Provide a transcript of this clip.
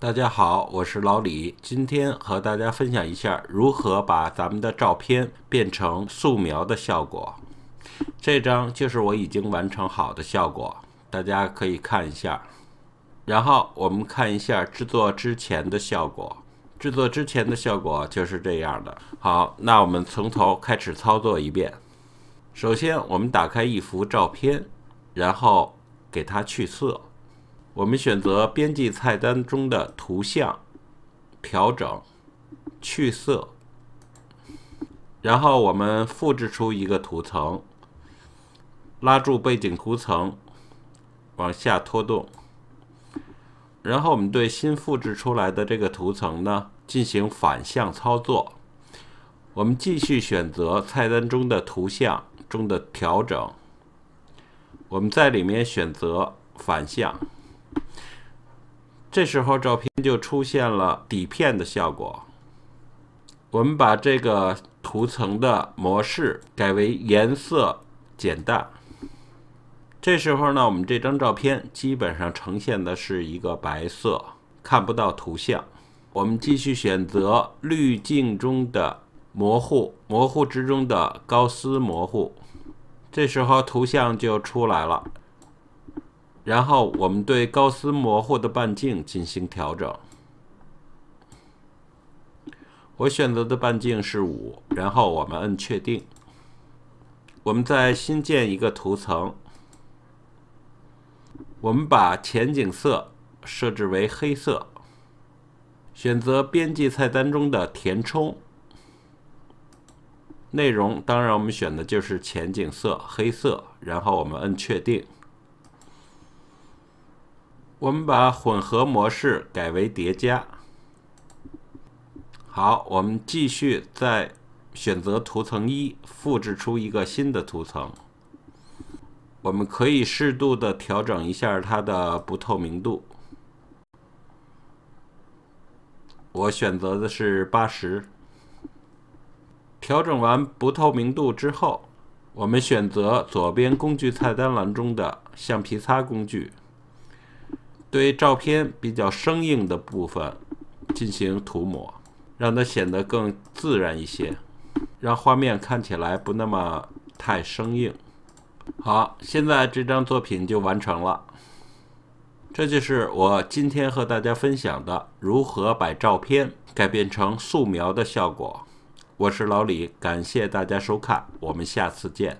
大家好，我是老李，今天和大家分享一下如何把咱们的照片变成素描的效果。这张就是我已经完成好的效果，大家可以看一下。然后我们看一下制作之前的效果，制作之前的效果就是这样的。好，那我们从头开始操作一遍。首先，我们打开一幅照片，然后给它去色。我们选择编辑菜单中的图像调整去色，然后我们复制出一个图层，拉住背景图层往下拖动，然后我们对新复制出来的这个图层呢进行反向操作。我们继续选择菜单中的图像中的调整，我们在里面选择反向。这时候照片就出现了底片的效果。我们把这个图层的模式改为颜色减淡。这时候呢，我们这张照片基本上呈现的是一个白色，看不到图像。我们继续选择滤镜中的模糊，模糊之中的高斯模糊。这时候图像就出来了。然后我们对高斯模糊的半径进行调整，我选择的半径是五，然后我们按确定。我们再新建一个图层，我们把前景色设置为黑色，选择编辑菜单中的填充内容，当然我们选的就是前景色黑色，然后我们按确定。我们把混合模式改为叠加。好，我们继续再选择图层一，复制出一个新的图层。我们可以适度的调整一下它的不透明度，我选择的是八十。调整完不透明度之后，我们选择左边工具菜单栏中的橡皮擦工具。对照片比较生硬的部分进行涂抹，让它显得更自然一些，让画面看起来不那么太生硬。好，现在这张作品就完成了。这就是我今天和大家分享的如何把照片改变成素描的效果。我是老李，感谢大家收看，我们下次见。